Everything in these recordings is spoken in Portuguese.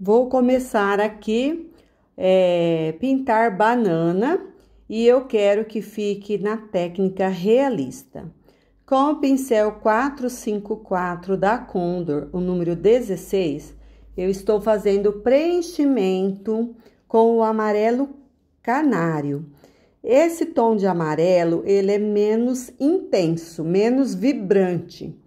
Vou começar aqui é, pintar banana e eu quero que fique na técnica realista. Com o pincel 454 da Condor, o número 16, eu estou fazendo preenchimento com o amarelo canário. Esse tom de amarelo, ele é menos intenso, menos vibrante.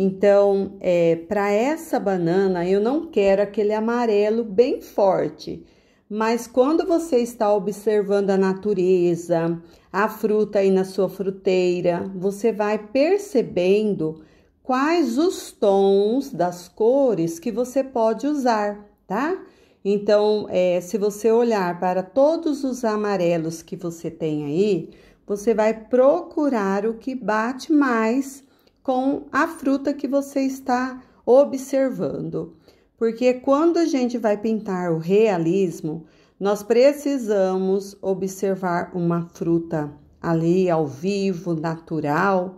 Então, é, para essa banana, eu não quero aquele amarelo bem forte. Mas quando você está observando a natureza, a fruta aí na sua fruteira, você vai percebendo quais os tons das cores que você pode usar, tá? Então, é, se você olhar para todos os amarelos que você tem aí, você vai procurar o que bate mais com a fruta que você está observando. Porque quando a gente vai pintar o realismo, nós precisamos observar uma fruta ali ao vivo, natural,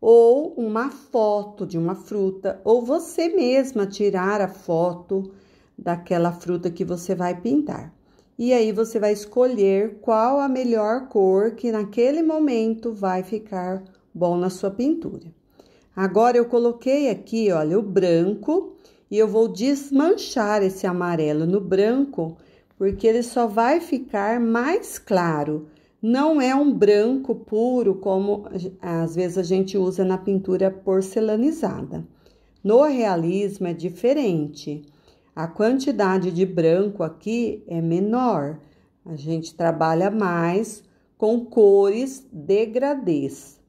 ou uma foto de uma fruta, ou você mesma tirar a foto daquela fruta que você vai pintar. E aí você vai escolher qual a melhor cor que naquele momento vai ficar bom na sua pintura. Agora eu coloquei aqui, olha, o branco e eu vou desmanchar esse amarelo no branco, porque ele só vai ficar mais claro. Não é um branco puro como às vezes a gente usa na pintura porcelanizada. No realismo é diferente. A quantidade de branco aqui é menor. A gente trabalha mais com cores degradês.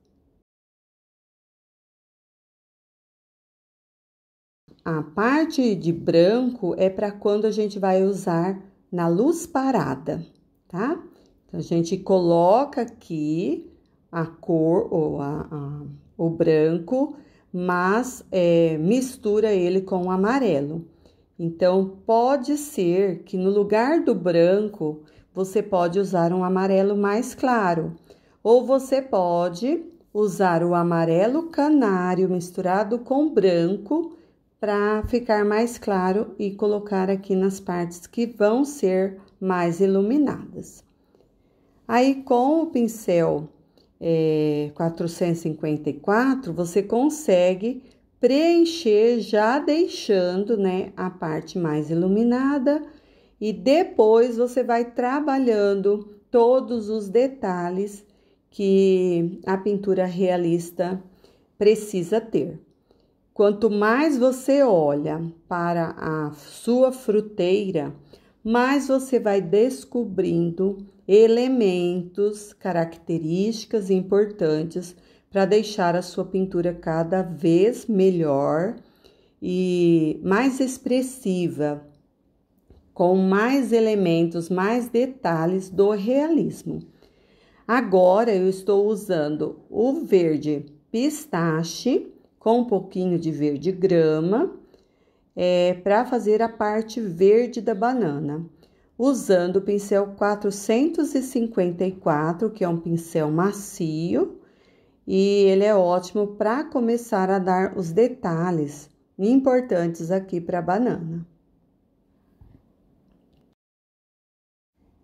A parte de branco é para quando a gente vai usar na luz parada, tá? Então, a gente coloca aqui a cor ou a, a, o branco, mas é, mistura ele com o amarelo. Então, pode ser que no lugar do branco você pode usar um amarelo mais claro, ou você pode usar o amarelo canário misturado com branco para ficar mais claro e colocar aqui nas partes que vão ser mais iluminadas. Aí, com o pincel é, 454, você consegue preencher já deixando, né, a parte mais iluminada e depois você vai trabalhando todos os detalhes que a pintura realista precisa ter. Quanto mais você olha para a sua fruteira, mais você vai descobrindo elementos, características importantes para deixar a sua pintura cada vez melhor e mais expressiva, com mais elementos, mais detalhes do realismo. Agora eu estou usando o verde pistache com um pouquinho de verde grama é, para fazer a parte verde da banana, usando o pincel 454, que é um pincel macio, e ele é ótimo para começar a dar os detalhes importantes aqui para a banana.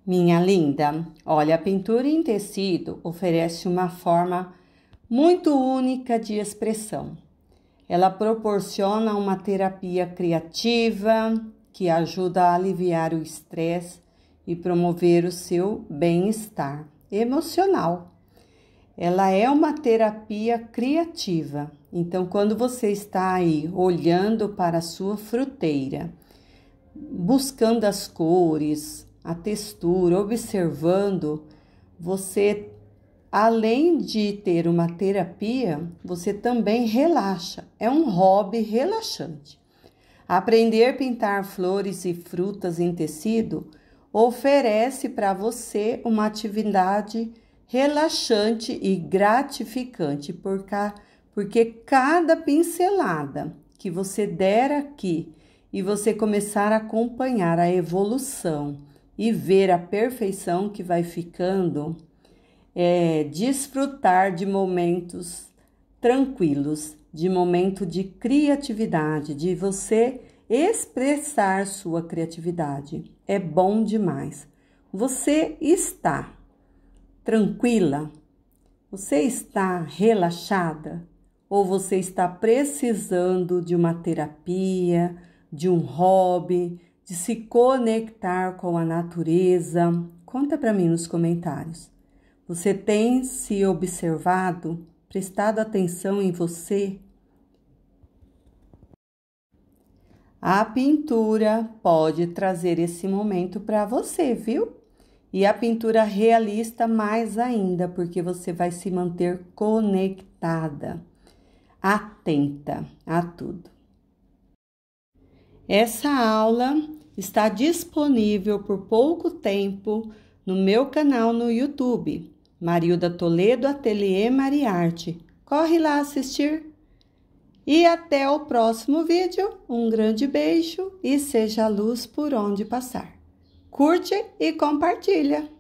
Minha linda, olha, a pintura em tecido oferece uma forma muito única de expressão. Ela proporciona uma terapia criativa que ajuda a aliviar o estresse e promover o seu bem-estar emocional. Ela é uma terapia criativa. Então, quando você está aí olhando para a sua fruteira, buscando as cores, a textura, observando, você Além de ter uma terapia, você também relaxa. É um hobby relaxante. Aprender a pintar flores e frutas em tecido oferece para você uma atividade relaxante e gratificante, porque cada pincelada que você der aqui e você começar a acompanhar a evolução e ver a perfeição que vai ficando é, desfrutar de momentos tranquilos, de momento de criatividade, de você expressar sua criatividade. É bom demais. Você está tranquila? Você está relaxada? Ou você está precisando de uma terapia, de um hobby, de se conectar com a natureza? Conta para mim nos comentários. Você tem se observado, prestado atenção em você? A pintura pode trazer esse momento para você, viu? E a pintura realista mais ainda, porque você vai se manter conectada, atenta a tudo. Essa aula está disponível por pouco tempo no meu canal no YouTube. Marilda Toledo Ateliê Mariarte. Corre lá assistir. E até o próximo vídeo. Um grande beijo e seja a luz por onde passar. Curte e compartilha.